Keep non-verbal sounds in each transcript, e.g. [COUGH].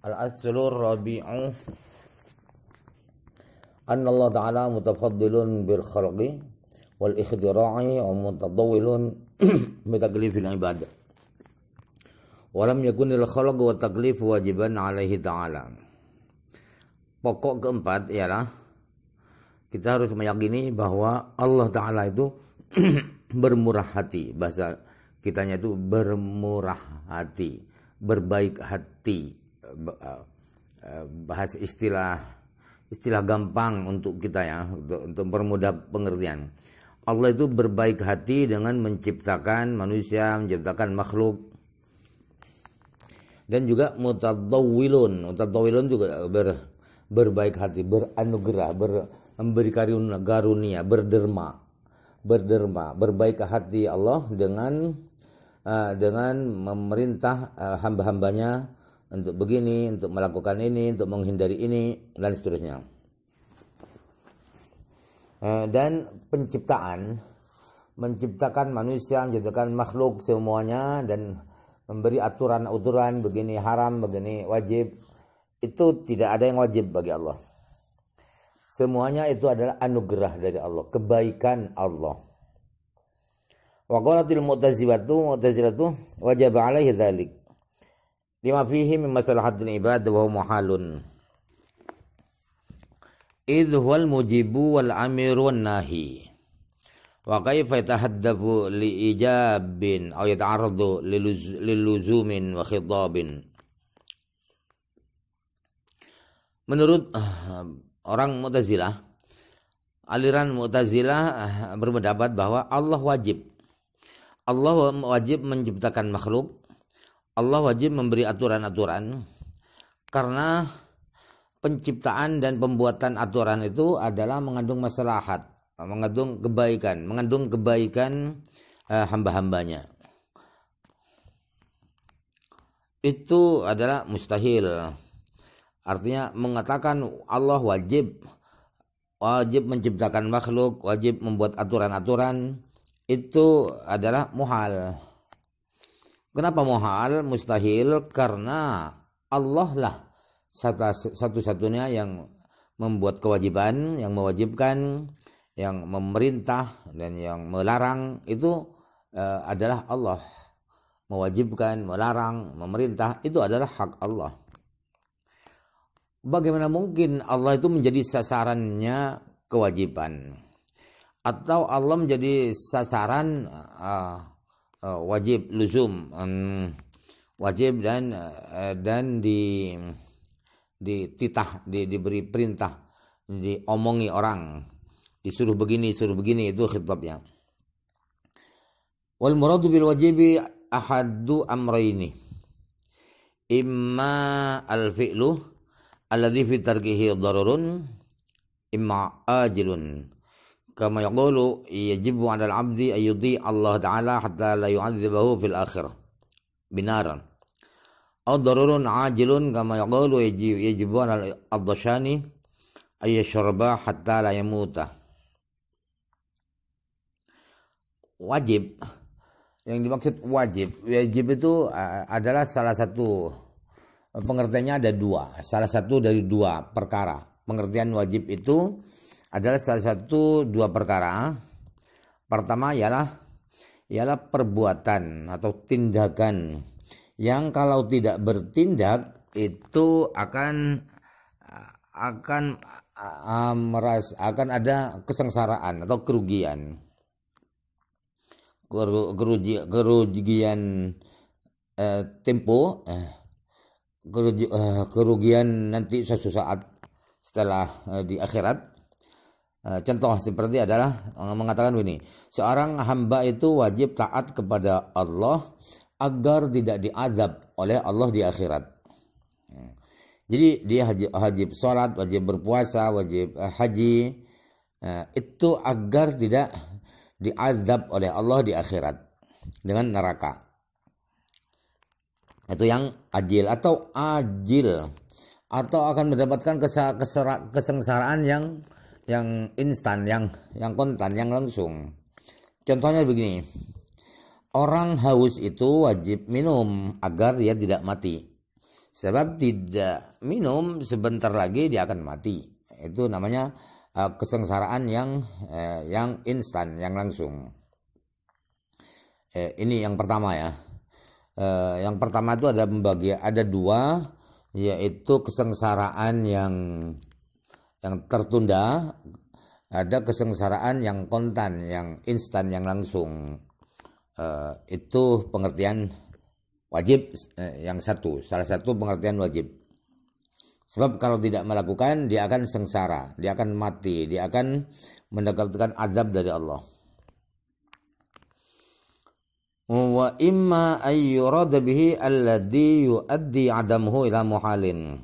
Al-aslur rabi'u أن الله تعالى متفضل بالخلق والإخضراع ومتضول بتكليف العبادة ولم يكن الخلق والتكليف واجبا عليه تعالى pokok keempat ialah kita harus meyakini bahwa Allah Ta'ala itu [CLEARS THROAT] bermurah hati bahasa kitanya itu bermurah hati berbaik hati Eh, eh, bahas istilah istilah gampang untuk kita ya untuk, untuk pengertian. Allah itu berbaik hati dengan menciptakan manusia, menciptakan makhluk dan juga mutadawilun. Mutadawilun juga ber, berbaik hati, beranugerah, ber, memberi karunia, berderma, berderma, berbaik hati Allah dengan uh, dengan memerintah uh, hamba-hambanya untuk begini, untuk melakukan ini, untuk menghindari ini, dan seterusnya. Eh, dan penciptaan, menciptakan manusia, menciptakan makhluk semuanya, dan memberi aturan-aturan begini haram, begini wajib. Itu tidak ada yang wajib bagi Allah. Semuanya itu adalah anugerah dari Allah, kebaikan Allah. Wa qalatil mu'tazibatu mu'tazilatu wajib alaihi dhalik lima fihi min masalahatil ibad wa muhalun idh wal mujibu wal amiru wan nahi wa kaifa yatahaddabu li ijabin aw yata'arradu liluzumin wa khidabin menurut ah, orang Mu'tazilah aliran Mu'tazilah ah, berpendapat bahwa Allah wajib Allah wajib menciptakan makhluk Allah wajib memberi aturan-aturan karena penciptaan dan pembuatan aturan itu adalah mengandung maslahat, mengandung kebaikan, mengandung kebaikan eh, hamba-hambanya. Itu adalah mustahil. Artinya mengatakan Allah wajib wajib menciptakan makhluk, wajib membuat aturan-aturan itu adalah muhal Kenapa muhal, mustahil? Karena Allah lah satu-satunya yang membuat kewajiban, yang mewajibkan, yang memerintah dan yang melarang itu e, adalah Allah. Mewajibkan, melarang, memerintah itu adalah hak Allah. Bagaimana mungkin Allah itu menjadi sasarannya kewajiban? Atau Allah menjadi sasaran uh, uh, wajib luzum um, wajib dan uh, dan di di titah di, diberi perintah diomongi orang disuruh begini suruh begini itu khitabnya wal muradu bil wajibi ahadu amrayni imma al fi'lu alladhi fi tarkihi darurun imma ajilun kama yaqulu yajibu 'ala al-'abdi ay yudhi Allah ta'ala hatta la yu'adzibahu fil akhirah binaran aw darurun 'ajilun kama yaqulu yajibu 'ala ad-dashani ay yashraba hatta la yamuta wajib yang dimaksud wajib wajib itu adalah salah satu pengertiannya ada dua salah satu dari dua perkara pengertian wajib itu adalah salah satu dua perkara. Pertama ialah ialah perbuatan atau tindakan yang kalau tidak bertindak itu akan akan meras meras akan ada kesengsaraan atau kerugian kerugian kerugian eh, tempo eh, kerugian, eh, kerugian nanti suatu saat setelah eh, di akhirat Eh, contoh seperti adalah eh, mengatakan begini, seorang hamba itu wajib taat kepada Allah agar tidak diazab oleh Allah di akhirat. Jadi dia wajib sholat, wajib berpuasa, wajib eh, haji, itu agar tidak diazab oleh Allah di akhirat dengan neraka. Itu yang ajil atau ajil atau akan mendapatkan kesengsaraan yang yang instan, yang yang kontan, yang langsung. Contohnya begini. Orang haus itu wajib minum agar dia tidak mati. Sebab tidak minum sebentar lagi dia akan mati. Itu namanya uh, kesengsaraan yang eh, yang instan, yang langsung. Eh, ini yang pertama ya. Eh, yang pertama itu ada pembagian ada dua yaitu kesengsaraan yang yang tertunda, ada kesengsaraan yang kontan, yang instan, yang langsung. Uh, itu pengertian wajib uh, yang satu, salah satu pengertian wajib. Sebab kalau tidak melakukan, dia akan sengsara, dia akan mati, dia akan mendapatkan azab dari Allah. Wa imma ayyurad bihi alladhi yuaddi adamhu ila muhalin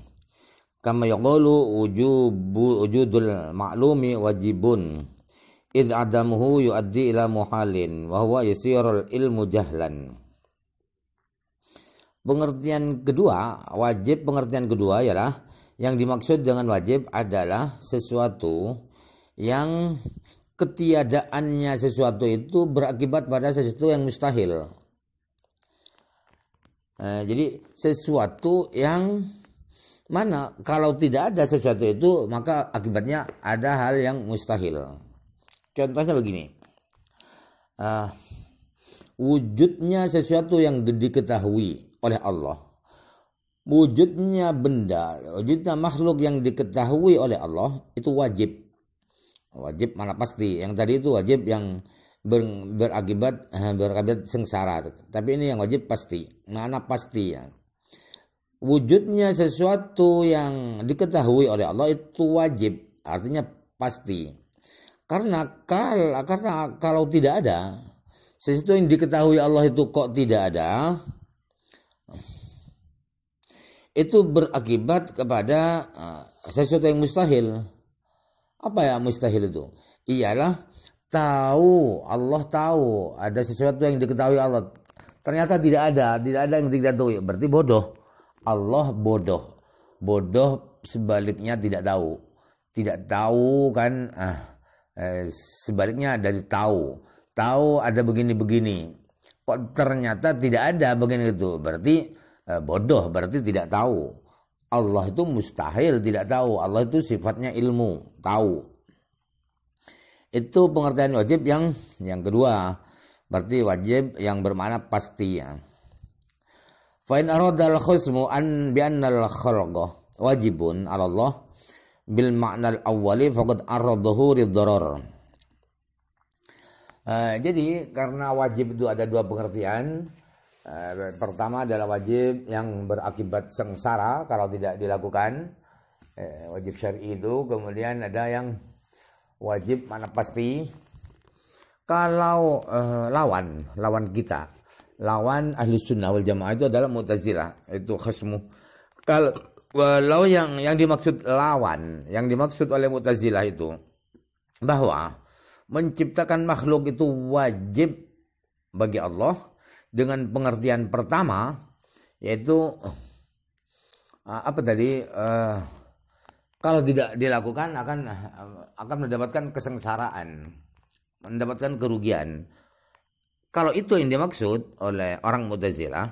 Kama yaqulu wujubu wujudul ma'lumi wajibun id adamuhu yuaddi ila muhalin wa huwa yasirul ilmu jahlan. Pengertian kedua, wajib pengertian kedua ialah yang dimaksud dengan wajib adalah sesuatu yang ketiadaannya sesuatu itu berakibat pada sesuatu yang mustahil. Eh, jadi sesuatu yang mana kalau tidak ada sesuatu itu maka akibatnya ada hal yang mustahil contohnya begini uh, wujudnya sesuatu yang diketahui oleh Allah wujudnya benda wujudnya makhluk yang diketahui oleh Allah itu wajib wajib mana pasti yang tadi itu wajib yang ber, berakibat eh, berakibat sengsara tapi ini yang wajib pasti mana pasti ya wujudnya sesuatu yang diketahui oleh Allah itu wajib, artinya pasti. Karena kal, karena kalau tidak ada sesuatu yang diketahui Allah itu kok tidak ada, itu berakibat kepada eh, sesuatu yang mustahil. Apa ya mustahil itu? Ialah tahu Allah tahu ada sesuatu yang diketahui Allah. Ternyata tidak ada, tidak ada yang diketahui, berarti bodoh Allah bodoh. Bodoh sebaliknya tidak tahu. Tidak tahu kan ah, eh, sebaliknya dari tahu. Tahu ada begini-begini. Kok ternyata tidak ada begini itu. Berarti eh, bodoh berarti tidak tahu. Allah itu mustahil tidak tahu. Allah itu sifatnya ilmu, tahu. Itu pengertian wajib yang yang kedua. Berarti wajib yang bermakna pasti ya fa'in arad aradal khusmu an bi al khurqa wajibun 'ala Allah bil ma'nal awwali faqad aradahu lidarar. Uh, eh, jadi karena wajib itu ada dua pengertian. Uh, pertama adalah wajib yang berakibat sengsara kalau tidak dilakukan. Uh, wajib syar'i itu kemudian ada yang wajib mana pasti kalau uh, lawan lawan kita lawan ahli sunnah wal jamaah itu adalah mu'tazilah itu khasmu kalau walau yang yang dimaksud lawan yang dimaksud oleh mu'tazilah itu bahwa menciptakan makhluk itu wajib bagi Allah dengan pengertian pertama yaitu eh, apa tadi uh, kalau tidak dilakukan akan akan mendapatkan kesengsaraan mendapatkan kerugian kalau itu yang dimaksud oleh orang Mu'tazilah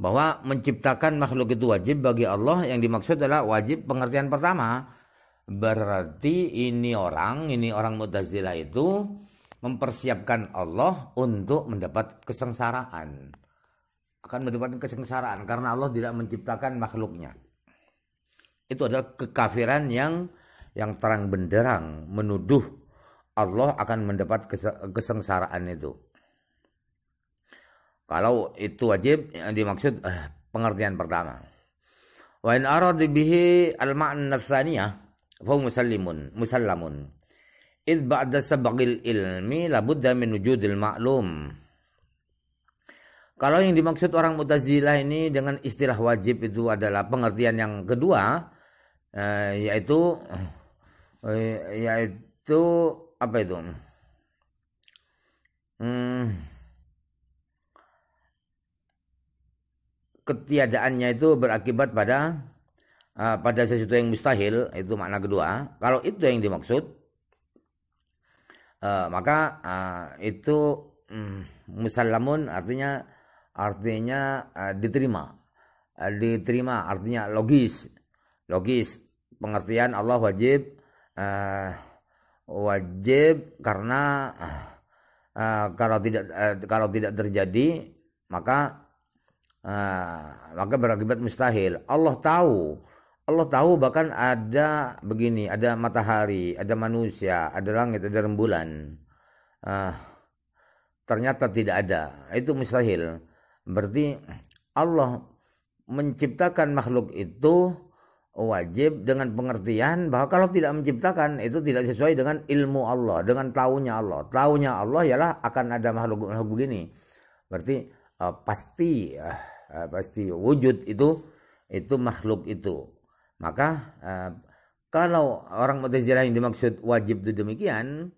bahwa menciptakan makhluk itu wajib bagi Allah yang dimaksud adalah wajib pengertian pertama. Berarti ini orang, ini orang Mu'tazilah itu mempersiapkan Allah untuk mendapat kesengsaraan. Akan mendapatkan kesengsaraan karena Allah tidak menciptakan makhluknya. Itu adalah kekafiran yang yang terang benderang menuduh Allah akan mendapat kesengsaraan itu. Kalau itu wajib yang dimaksud eh, pengertian pertama. Wa in arad bihi al ma'na tsaniyah fa musallimun musallamun. Id ba'da sabaqil ilmi labudda min wujudil ma'lum. Kalau yang dimaksud orang Mutazilah ini dengan istilah wajib itu adalah pengertian yang kedua eh, yaitu eh, yaitu apa itu? Hmm, ketiadaannya itu berakibat pada uh, pada sesuatu yang mustahil itu makna kedua kalau itu yang dimaksud uh, maka uh, itu um, musallamun artinya artinya uh, diterima uh, diterima artinya logis logis pengertian Allah wajib uh, wajib karena uh, kalau tidak uh, kalau tidak terjadi maka Ah, maka berakibat mustahil. Allah tahu. Allah tahu bahkan ada begini, ada matahari, ada manusia, ada langit, ada rembulan. Uh, ternyata tidak ada. Itu mustahil. Berarti Allah menciptakan makhluk itu wajib dengan pengertian bahwa kalau tidak menciptakan itu tidak sesuai dengan ilmu Allah, dengan taunya Allah. Taunya Allah ialah akan ada makhluk-makhluk begini. Berarti Eh, pasti ya, eh, pasti wujud itu itu makhluk itu maka eh, kalau orang Mu'tazilah yang dimaksud wajib itu demikian